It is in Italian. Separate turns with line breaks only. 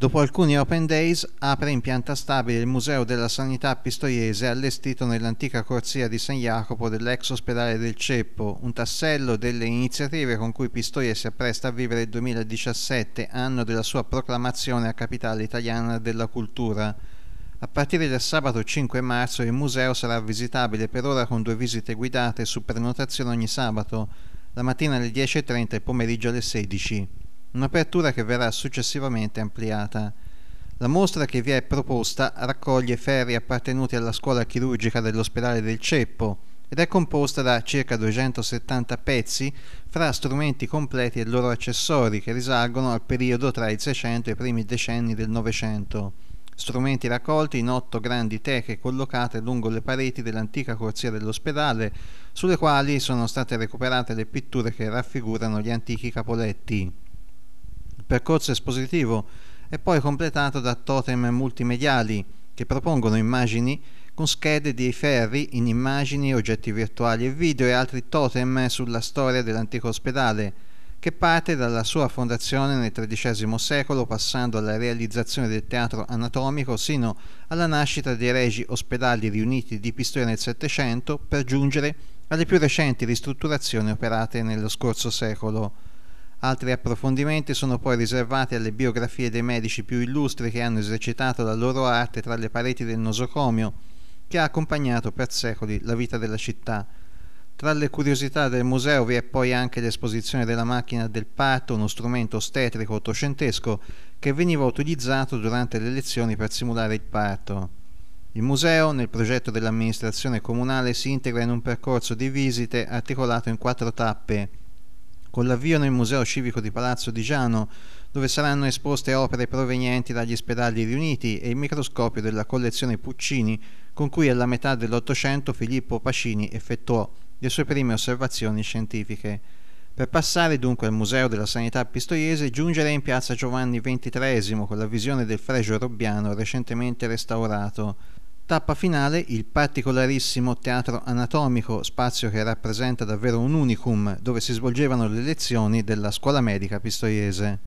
Dopo alcuni open days apre in pianta stabile il Museo della Sanità Pistoiese allestito nell'antica corsia di San Jacopo dell'ex ospedale del Ceppo, un tassello delle iniziative con cui Pistoia si appresta a vivere il 2017, anno della sua proclamazione a capitale italiana della cultura. A partire da sabato 5 marzo il museo sarà visitabile per ora con due visite guidate su prenotazione ogni sabato, la mattina alle 10.30 e pomeriggio alle 16.00 un'apertura che verrà successivamente ampliata. La mostra che vi è proposta raccoglie ferri appartenuti alla scuola chirurgica dell'ospedale del Ceppo ed è composta da circa 270 pezzi fra strumenti completi e loro accessori che risalgono al periodo tra il 600 e i primi decenni del Novecento. Strumenti raccolti in otto grandi teche collocate lungo le pareti dell'antica corsia dell'ospedale, sulle quali sono state recuperate le pitture che raffigurano gli antichi capoletti percorso espositivo e poi completato da totem multimediali che propongono immagini con schede di ferri in immagini, oggetti virtuali e video e altri totem sulla storia dell'antico ospedale che parte dalla sua fondazione nel XIII secolo passando alla realizzazione del teatro anatomico sino alla nascita dei regi ospedali riuniti di Pistoia nel Settecento per giungere alle più recenti ristrutturazioni operate nello scorso secolo. Altri approfondimenti sono poi riservati alle biografie dei medici più illustri che hanno esercitato la loro arte tra le pareti del nosocomio, che ha accompagnato per secoli la vita della città. Tra le curiosità del museo vi è poi anche l'esposizione della macchina del parto, uno strumento ostetrico ottocentesco che veniva utilizzato durante le lezioni per simulare il parto. Il museo, nel progetto dell'amministrazione comunale, si integra in un percorso di visite articolato in quattro tappe con l'avvio nel Museo Civico di Palazzo di Giano, dove saranno esposte opere provenienti dagli spedali riuniti e il microscopio della collezione Puccini, con cui alla metà dell'Ottocento Filippo Pacini effettuò le sue prime osservazioni scientifiche. Per passare dunque al Museo della Sanità Pistoiese giungere in piazza Giovanni XXIII con la visione del fregio robbiano recentemente restaurato. Tappa finale il particolarissimo Teatro Anatomico, spazio che rappresenta davvero un unicum, dove si svolgevano le lezioni della scuola medica pistoiese.